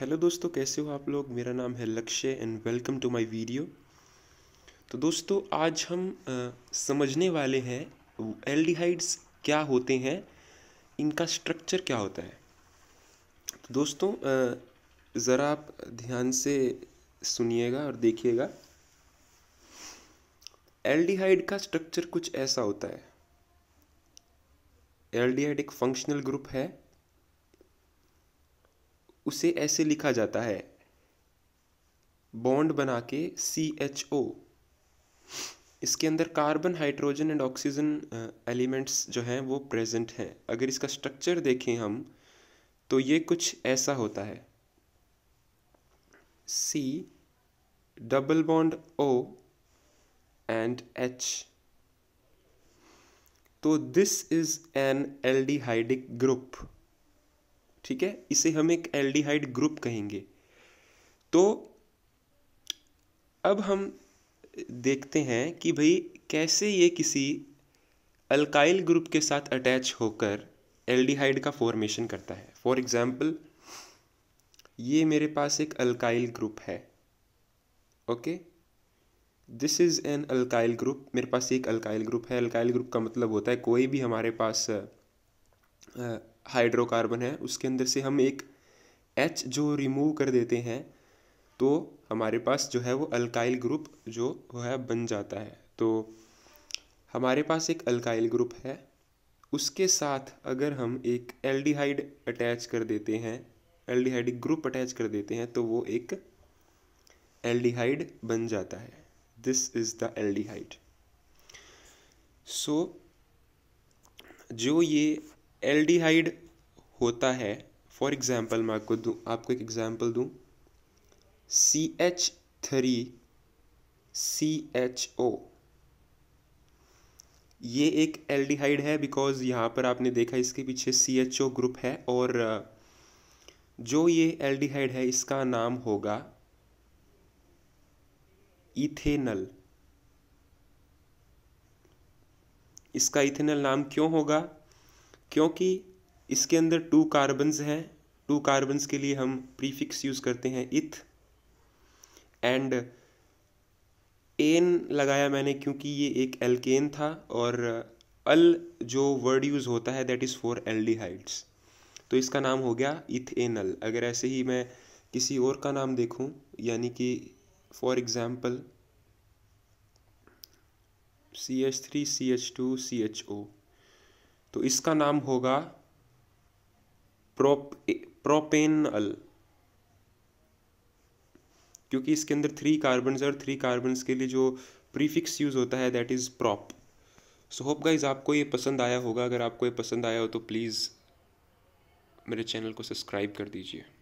hello दोस्तों कैसे हो आप लोग मेरा नाम है Lakshya and welcome to my video तो दोस्तों आज हम आ, समझने वाले हैं एल्डिहाइड्स क्या होते हैं इनका स्ट्रक्चर क्या होता है तो दोस्तों ज़रा आप ध्यान से सुनिएगा और देखिएगा एल्डिहाइड का स्ट्रक्चर कुछ ऐसा होता है एल्डिहाइड एक फंक्शनल ग्रुप है उसे ऐसे लिखा जाता है बॉन्ड बना के सी एच ओ इसके अंदर carbon hydrogen and oxygen elements जो हैं वो प्रेजेंट हैं अगर इसका स्ट्रक्चर देखें हम तो ये कुछ ऐसा होता है C double bond O and H तो this is an aldehydic group ठीक है इसे हम एक एल्डिहाइड ग्रुप कहेंगे तो अब हम देखते हैं कि भाई कैसे ये किसी अल्काइल ग्रुप के साथ अटैच होकर एल्डिहाइड का फॉर्मेशन करता है फॉर एग्ज़ाम्पल ये मेरे पास एक अल्काइल ग्रुप है okay this is an alkyl group मेरे पास एक अल्काइल ग्रुप है अल्काइल ग्रुप का मतलब होता है कोई भी हमारे पास हाइड्रोकार्बन है उसके अंदर से हम एक एच जो रिमूव कर देते हैं तो हमारे पास जो है वो अल्काइल ग्रुप जो वो है बन जाता है तो हमारे पास एक अल्काइल ग्रुप है उसके साथ अगर हम एक एल्डिहाइड अटैच कर देते हैं एल्डिहाइड ग्रुप अटैच कर देते हैं तो वो एक एल्डिहाइड बन जाता है this is the aldehyde so जो ये एल्डिहाइड होता है फॉर एग्ज़ाम्पल मैं आपको दूँ आपको एक एग्ज़ाम्पल दूँ C H three C H O ये एक एल्डिहाइड है बिकॉज़ यहाँ पर आपने देखा इसके पीछे सी एच ओ ग्रुप है और जो ये एल्डिहाइड है इसका नाम होगा इथेनल इसका इथेनल नाम क्यों होगा क्योंकि इसके अंदर टू कार्बन्स हैं टू कार्बन्स के लिए हम प्रीफिक्स यूज़ करते हैं इथ एंड एन लगाया मैंने क्योंकि ये एक एल्केन था और अल जो वर्ड यूज़ होता है दैट इज़ फॉर एल तो इसका नाम हो गया इथ एन अल अगर ऐसे ही मैं किसी और का नाम देखूं यानी कि for example C H three C H two C H O तो इसका नाम होगा प्रोप प्रोपेनल क्योंकि इसके अंदर थ्री कार्बन और थ्री कार्बन के लिए जो प्रीफिक्स यूज़ होता है that is prop so hope guys आपको ये पसंद आया होगा अगर आपको ये पसंद आया हो तो प्लीज़ मेरे चैनल को सब्सक्राइब कर दीजिए